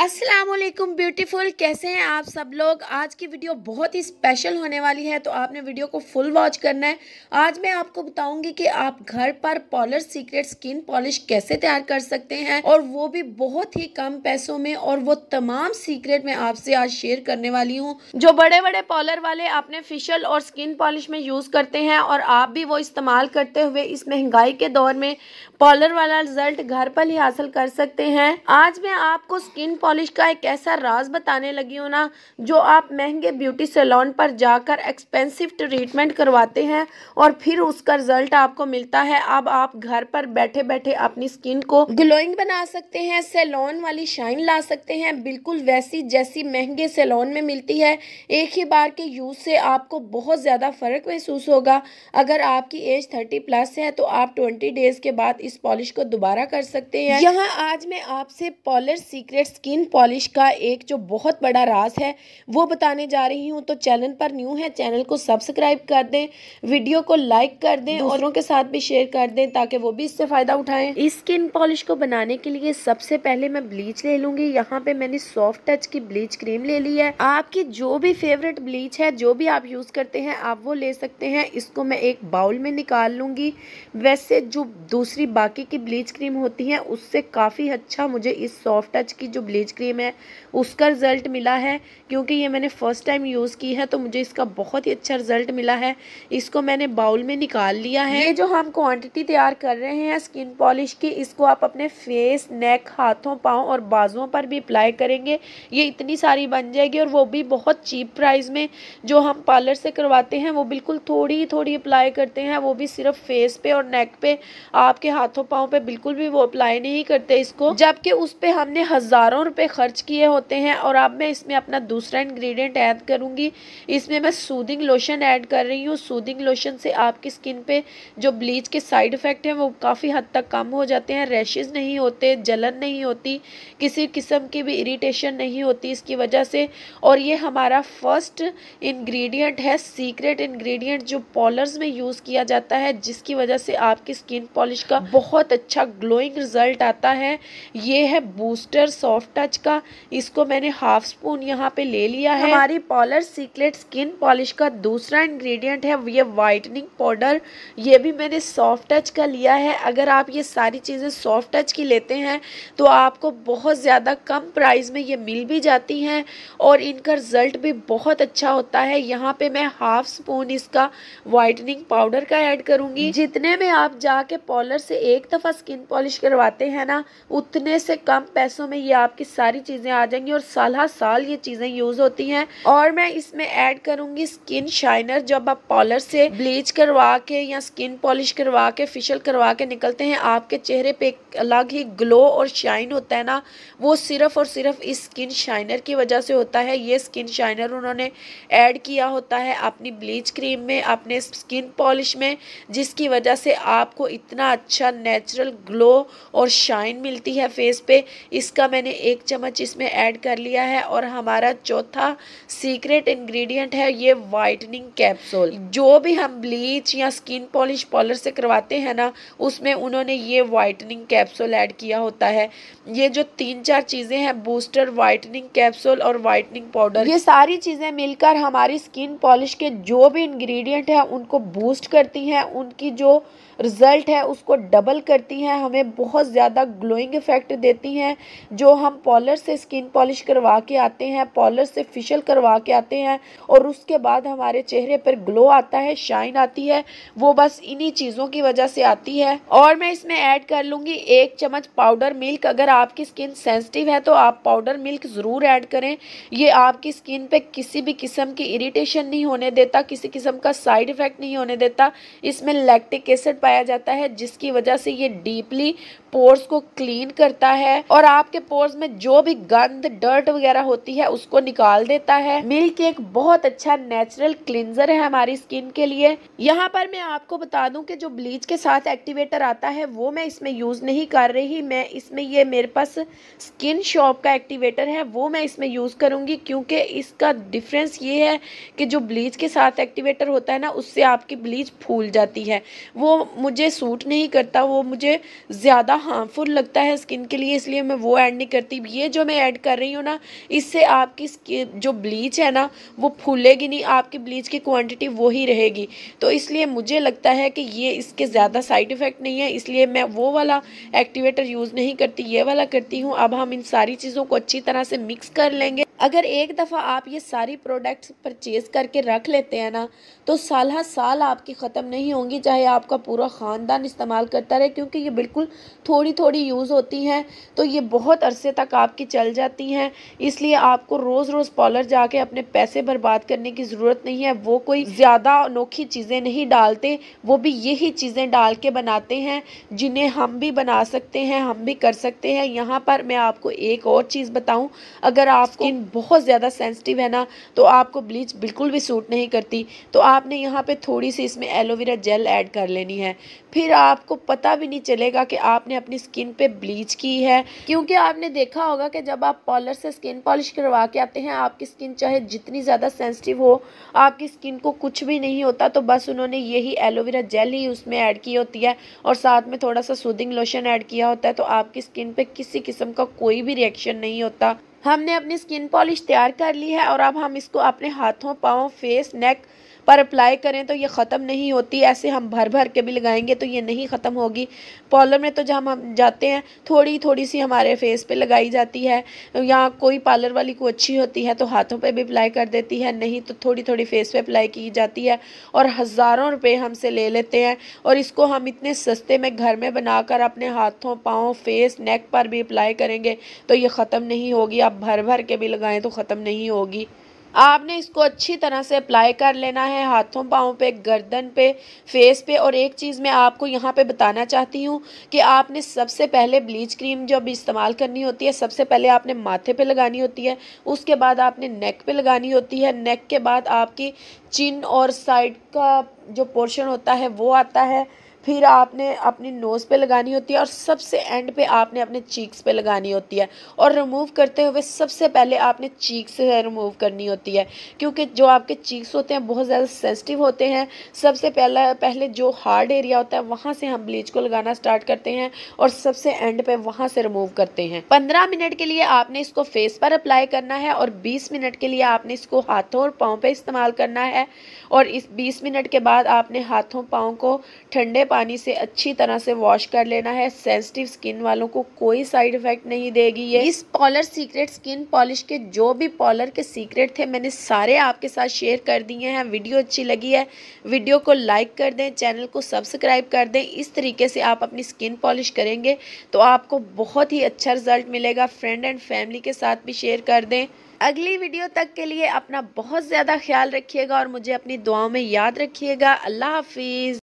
Aslam beautiful कैसे हैं आप सब लोग आज की वीडियो बहुत ही स्पेशल होने वाली है तो आपने वीडियो को फुल वॉच करना है आज मैं आपको बताऊंगी कि आप घर पर पॉलर सीक्रेट स्किन पॉलिश कैसे तैयार कर सकते हैं और वो भी बहुत ही कम पैसों में और वो तमाम सीक्रेट मैं आपसे आज शेयर करने वाली हूँ जो बड़े बड़े पॉलर वाले अपने फेशियल और स्किन पॉलिश में यूज़ करते हैं और आप भी वो इस्तेमाल करते हुए इस महंगाई के दौर में पॉलर वाला रिजल्ट घर पर ही हासिल कर सकते हैं आज मैं आपको स्किन पॉलिश का एक ऐसा राज बताने लगी हूँ ना जो आप महंगे ब्यूटी सैलून पर जाकर एक्सपेंसिव ट्रीटमेंट करवाते हैं और फिर उसका रिजल्ट आपको मिलता है अब आप घर पर बैठे बैठे अपनी स्किन को ग्लोइंग बना सकते हैं सैलून वाली शाइन ला सकते हैं बिल्कुल वैसी जैसी महंगे सैलून में मिलती है एक ही बार के यूज़ से आपको बहुत ज़्यादा फ़र्क महसूस होगा अगर आपकी एज थर्टी प्लस है तो आप ट्वेंटी डेज़ के बाद इस पॉलिश को दोबारा कर सकते हैं यहाँ आज मैं आपसे parlour secret skin skin polish का एक जो बहुत बड़ा राज है वो बताने जा रही हूँ तो चैनल पर न्यू है चैनल को सब्सक्राइब कर दें वीडियो को लाइक कर दें औरों के साथ भी शेयर कर दें ताकि वो भी इससे फ़ायदा उठाएं इस स्किन पॉलिश को बनाने के लिए सबसे पहले मैं ब्लीच ले लूँगी यहाँ पे मैंने सॉफ्ट टच की ब्लीच क्रीम ले ली है आपकी जो भी फेवरेट ब्लीच है जो भी आप यूज़ करते हैं आप वो ले सकते हैं इसको मैं एक बाउल में निकाल लूँगी वैसे जो दूसरी बाकी की ब्लीच क्रीम होती है उससे काफ़ी अच्छा मुझे इस सॉफ्ट टच की जो ब्लीच फेस क्रीम है उसका रिज़ल्ट मिला है क्योंकि ये मैंने फ़र्स्ट टाइम यूज़ की है तो मुझे इसका बहुत ही अच्छा रिज़ल्ट मिला है इसको मैंने बाउल में निकाल लिया है ये जो हम क्वांटिटी तैयार कर रहे हैं स्किन पॉलिश की इसको आप अपने फेस नेक हाथों पाँव और बाजुओं पर भी अप्लाई करेंगे ये इतनी सारी बन जाएगी और वो भी बहुत चीप प्राइस में जो हम पार्लर से करवाते हैं वो बिल्कुल थोड़ी थोड़ी अप्लाई करते हैं वो भी सिर्फ फेस पे और नेक पे आपके हाथों पाँव पे बिल्कुल भी वो अप्लाई नहीं करते इसको जबकि उस पर हमने हज़ारों रुपये पे ख़र्च किए होते हैं और अब मैं इसमें अपना दूसरा इंग्रेडिएंट ऐड करूँगी इसमें मैं सूदिंग लोशन ऐड कर रही हूँ सूदिंग लोशन से आपकी स्किन पे जो ब्लीच के साइड इफ़ेक्ट हैं वो काफ़ी हद तक कम हो जाते हैं रैशेज़ नहीं होते जलन नहीं होती किसी किस्म की भी इरीटेशन नहीं होती इसकी वजह से और ये हमारा फर्स्ट इन्ग्रीडियंट है सीक्रेट इन्ग्रीडियंट जो पॉलर्स में यूज़ किया जाता है जिसकी वजह से आपकी स्किन पॉलिश का बहुत अच्छा ग्लोइंग रिजल्ट आता है ये है बूस्टर सॉफ्ट टच चम्मच का इसको मैंने हाफ स्पून यहाँ पे ले लिया है हमारी पॉलर सीक्रेट स्किन पॉलिश का दूसरा इंग्रेडिएंट है ये वाइटनिंग पाउडर ये भी मैंने सॉफ्ट टच का लिया है अगर आप ये सारी चीज़ें सॉफ्ट टच की लेते हैं तो आपको बहुत ज़्यादा कम प्राइस में ये मिल भी जाती हैं और इनका रिज़ल्ट भी बहुत अच्छा होता है यहाँ पर मैं हाफ स्पून इसका वाइटनिंग पाउडर का ऐड करूँगी जितने में आप जाके पॉलर से एक दफ़ा स्किन पॉलिश करवाते हैं ना उतने से कम पैसों में ये आपकी सारी चीज़ें आ जाएंगी और साल हाँ साल ये चीज़ें यूज़ होती हैं और मैं इसमें ऐड करूँगी स्किन शाइनर जब आप पॉलर से ब्लीच करवा के या स्किन पॉलिश करवा के फेशियल करवा के निकलते हैं आपके चेहरे पे अलग ही ग्लो और शाइन होता है ना वो सिर्फ और सिर्फ इस स्किन शाइनर की वजह से होता है ये स्किन शाइनर उन्होंने ऐड किया होता है अपनी ब्लीच क्रीम में अपने स्किन पॉलिश में जिसकी वजह से आपको इतना अच्छा नेचुरल ग्लो और शाइन मिलती है फेस पे इसका मैंने एक एक चम्मच इसमें ऐड कर लिया है और हमारा चौथा सीक्रेट इंग्रेडिएंट है ये वाइटनिंग कैप्सूल जो भी हम ब्लीच या स्किन पॉलिश पॉलर से करवाते हैं ना उसमें उन्होंने ये वाइटनिंग कैप्सूल ऐड किया होता है ये जो तीन चार चीज़ें हैं बूस्टर वाइटनिंग कैप्सूल और वाइटनिंग पाउडर ये सारी चीज़ें मिलकर हमारी स्किन पॉलिश के जो भी इंग्रेडिएंट हैं उनको बूस्ट करती हैं उनकी जो रिज़ल्ट है उसको डबल करती हैं हमें बहुत ज़्यादा ग्लोइंग इफ़ेक्ट देती हैं जो हम पॉलर से स्किन पॉलिश करवा के आते हैं पॉलर से फिशल करवा के आते हैं और उसके बाद हमारे चेहरे पर ग्लो आता है शाइन आती है वो बस इन्हीं चीज़ों की वजह से आती है और मैं इसमें ऐड कर लूँगी एक चम्मच पाउडर मिल्क अगर आपकी स्किन सेंसिटिव है तो आप पाउडर मिल्क ज़रूर ऐड करें ये आपकी स्किन पर किसी भी किस्म की इरीटेशन नहीं होने देता किसी किस्म का साइड इफ़ेक्ट नहीं होने देता इसमें लैक्टिक एसिड पाया जाता है जिसकी वजह से ये डीपली पोर्स को क्लीन करता है और आपके पोर्स में जो भी गंद डर्ट वगैरह होती है उसको निकाल देता है मिल्क एक बहुत अच्छा नेचुरल क्लिनजर है हमारी स्किन के लिए यहाँ पर मैं आपको बता दूं कि जो ब्लीच के साथ एक्टिवेटर आता है वो मैं इसमें यूज़ नहीं कर रही मैं इसमें ये मेरे पास स्किन शॉप का एक्टिवेटर है वो मैं इसमें यूज़ करूंगी क्योंकि इसका डिफरेंस ये है कि जो ब्लीच के साथ एक्टिवेटर होता है ना उससे आपकी ब्लीच फूल जाती है वो मुझे सूट नहीं करता वो मुझे ज़्यादा हार्मफुल लगता है स्किन के लिए इसलिए मैं वो ऐड नहीं करती ये जो मैं ऐड कर रही हूँ ना इससे आपकी जो ब्लीच है ना वो फूलेगी नहीं आपकी ब्लीच की क्वांटिटी वही रहेगी तो इसलिए मुझे लगता है कि ये इसके ज़्यादा साइड इफ़ेक्ट नहीं है इसलिए मैं वो वाला एक्टिवेटर यूज़ नहीं करती ये वाला करती हूँ अब हम इन सारी चीज़ों को अच्छी तरह से मिक्स कर लेंगे अगर एक दफ़ा आप ये सारी प्रोडक्ट्स परचेज़ करके रख लेते हैं ना तो साल साल आपकी ख़त्म नहीं होंगी चाहे आपका पूरा ख़ानदान इस्तेमाल करता रहे क्योंकि ये बिल्कुल थोड़ी थोड़ी यूज़ होती हैं तो ये बहुत अरसे तक आपकी चल जाती हैं इसलिए आपको रोज़ रोज़ पॉलर जाके अपने पैसे बर्बाद करने की ज़रूरत नहीं है वो कोई ज़्यादा अनोखी चीज़ें नहीं डालते वो भी यही चीज़ें डाल के बनाते हैं जिन्हें हम भी बना सकते हैं हम भी कर सकते हैं यहाँ पर मैं आपको एक और चीज़ बताऊँ अगर आप स्किन बहुत ज़्यादा सेंसिटिव है ना तो आपको ब्लीच बिल्कुल भी सूट नहीं करती तो आपने यहाँ पर थोड़ी सी इसमें एलोवेरा जेल ऐड कर लेनी है फिर आपको पता भी नहीं चलेगा कि आपने अपनी स्किन पे ब्लीच की है क्योंकि आपने देखा होगा कि जब आप पॉलर से स्किन पॉलिश करवा के आते हैं आपकी स्किन चाहे जितनी ज़्यादा सेंसिटिव हो आपकी स्किन को कुछ भी नहीं होता तो बस उन्होंने यही एलोवेरा जेल ही उसमें ऐड की होती है और साथ में थोड़ा सा सूदिंग लोशन ऐड किया होता है तो आपकी स्किन पर किसी किस्म का कोई भी रिएक्शन नहीं होता हमने अपनी स्किन पॉलिश तैयार कर ली है और अब हम इसको अपने हाथों पाँव फेस नेक पर अप्लाई करें तो ये ख़त्म नहीं होती ऐसे हम भर भर के भी लगाएंगे तो ये नहीं ख़त्म होगी पार्लर में तो जहाँ हम जाते हैं थोड़ी थोड़ी सी हमारे फेस पे लगाई जाती है या कोई पार्लर वाली को अच्छी होती है तो हाथों पे भी अप्लाई कर देती है नहीं तो थोड़ी थोड़ी फेस पे अप्लाई की जाती है और हज़ारों रुपये हमसे ले लेते हैं और इसको हम इतने सस्ते में घर में बनाकर अपने हाथों पाँव फेस नेक पर भी अप्लाई करेंगे तो ये ख़त्म नहीं होगी आप भर भर के भी लगाएँ तो ख़त्म नहीं होगी आपने इसको अच्छी तरह से अप्लाई कर लेना है हाथों पाँव पे गर्दन पे फेस पे और एक चीज़ मैं आपको यहाँ पे बताना चाहती हूँ कि आपने सबसे पहले ब्लीच क्रीम जब इस्तेमाल करनी होती है सबसे पहले आपने माथे पे लगानी होती है उसके बाद आपने नेक पे लगानी होती है नेक के बाद आपकी चिन और साइड का जो पोर्शन होता है वो आता है फिर आपने अपनी नोज़ पे लगानी होती है और सबसे एंड पे आपने अपने चीक्स पे लगानी होती है और रिमूव करते हुए सबसे पहले आपने चीक्स से रिमूव करनी होती है क्योंकि जो आपके चीक्स होते हैं बहुत ज़्यादा सेंसिटिव होते हैं सबसे पहला पहले जो हार्ड एरिया होता है वहाँ से हम ब्लीच को लगाना स्टार्ट करते हैं और सबसे एंड पे वहाँ से रिमूव करते हैं पंद्रह मिनट के लिए आपने इसको फेस पर अप्लाई करना है और बीस मिनट के लिए आपने इसको हाथों और पाँव पर इस्तेमाल करना है और इस बीस मिनट के बाद आपने हाथों पाँव को ठंडे पानी से अच्छी तरह से वॉश कर लेना है सेंसिटिव स्किन वालों को कोई साइड इफेक्ट नहीं देगी ये इस पॉलर सीक्रेट स्किन पॉलिश के जो भी पॉलर के सीक्रेट थे मैंने सारे आपके साथ शेयर कर दिए हैं वीडियो अच्छी लगी है वीडियो को लाइक कर दें चैनल को सब्सक्राइब कर दें इस तरीके से आप अपनी स्किन पॉलिश करेंगे तो आपको बहुत ही अच्छा रिजल्ट मिलेगा फ्रेंड एंड फैमिली के साथ भी शेयर कर दें अगली वीडियो तक के लिए अपना बहुत ज़्यादा ख्याल रखिएगा और मुझे अपनी दुआओं में याद रखिएगा अल्लाह हाफिज़